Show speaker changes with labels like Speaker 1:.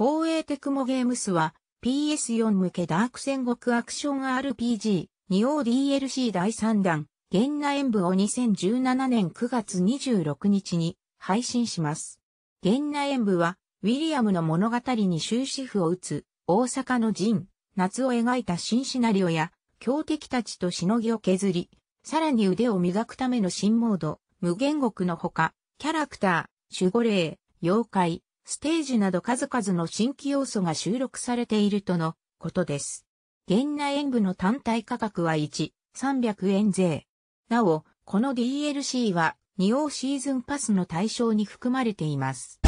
Speaker 1: 光栄テクモゲームスは PS4 向けダーク戦国アクション RPG 2王 DLC 第3弾ンナ演武を2017年9月26日に配信します。ンナ演武はウィリアムの物語に終止符を打つ大阪の陣、夏を描いた新シナリオや強敵たちとしのぎを削り、さらに腕を磨くための新モード、無限国のほか、キャラクター、守護霊、妖怪、ステージなど数々の新規要素が収録されているとのことです。現内演舞の単体価格は1、300円税。なお、この DLC は、2王シーズンパスの対象に含まれています。